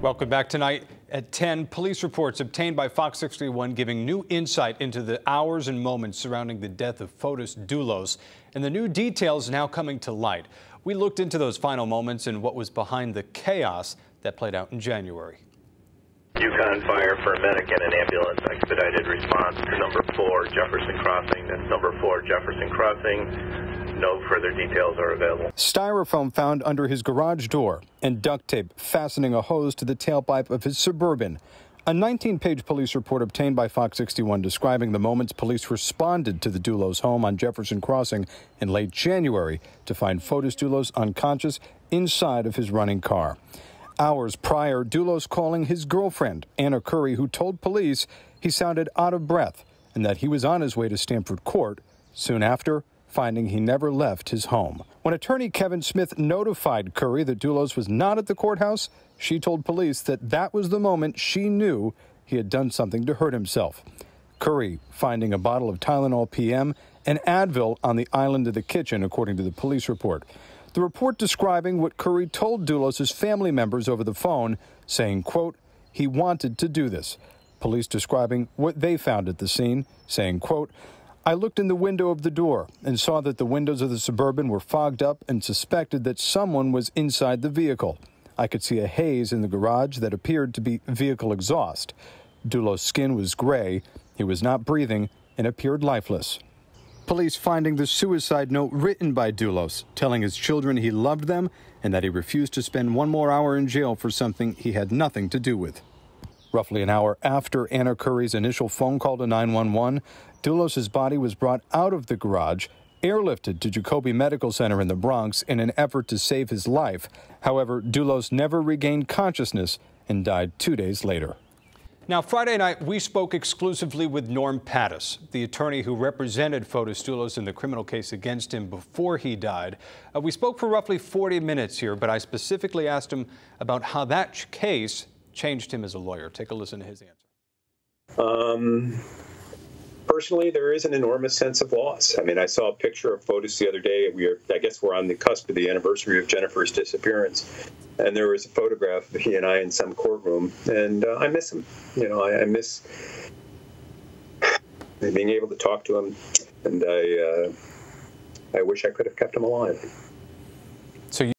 Welcome back tonight. At 10, police reports obtained by Fox 61 giving new insight into the hours and moments surrounding the death of Fotis Doulos, and the new details now coming to light. We looked into those final moments and what was behind the chaos that played out in January. Yukon Fire, for medic and an ambulance expedited response to number four Jefferson Crossing. That's number four Jefferson Crossing. No further details are available. Styrofoam found under his garage door and duct tape fastening a hose to the tailpipe of his Suburban. A 19 page police report obtained by Fox 61 describing the moments police responded to the Dulos home on Jefferson Crossing in late January to find Fotis Dulos unconscious inside of his running car. Hours prior, Dulos calling his girlfriend, Anna Curry, who told police he sounded out of breath and that he was on his way to Stamford Court. Soon after, finding he never left his home. When attorney Kevin Smith notified Curry that Dulos was not at the courthouse, she told police that that was the moment she knew he had done something to hurt himself. Curry finding a bottle of Tylenol PM and Advil on the island of the kitchen, according to the police report. The report describing what Curry told Dulos's family members over the phone, saying, quote, he wanted to do this. Police describing what they found at the scene, saying, quote, I looked in the window of the door and saw that the windows of the Suburban were fogged up and suspected that someone was inside the vehicle. I could see a haze in the garage that appeared to be vehicle exhaust. Dulo's skin was gray, he was not breathing, and appeared lifeless. Police finding the suicide note written by Dulos, telling his children he loved them and that he refused to spend one more hour in jail for something he had nothing to do with. Roughly an hour after Anna Curry's initial phone call to 911, Dulos' body was brought out of the garage, airlifted to Jacoby Medical Center in the Bronx in an effort to save his life. However, Dulos never regained consciousness and died two days later. Now, Friday night, we spoke exclusively with Norm Pattis, the attorney who represented Dulos in the criminal case against him before he died. Uh, we spoke for roughly 40 minutes here, but I specifically asked him about how that case changed him as a lawyer? Take a listen to his answer. Um, personally, there is an enormous sense of loss. I mean, I saw a picture of Fotis the other day. We are, I guess, we're on the cusp of the anniversary of Jennifer's disappearance, and there was a photograph of he and I in some courtroom, and uh, I miss him. You know, I, I, miss being able to talk to him, and I, uh, I wish I could have kept him alive. So. You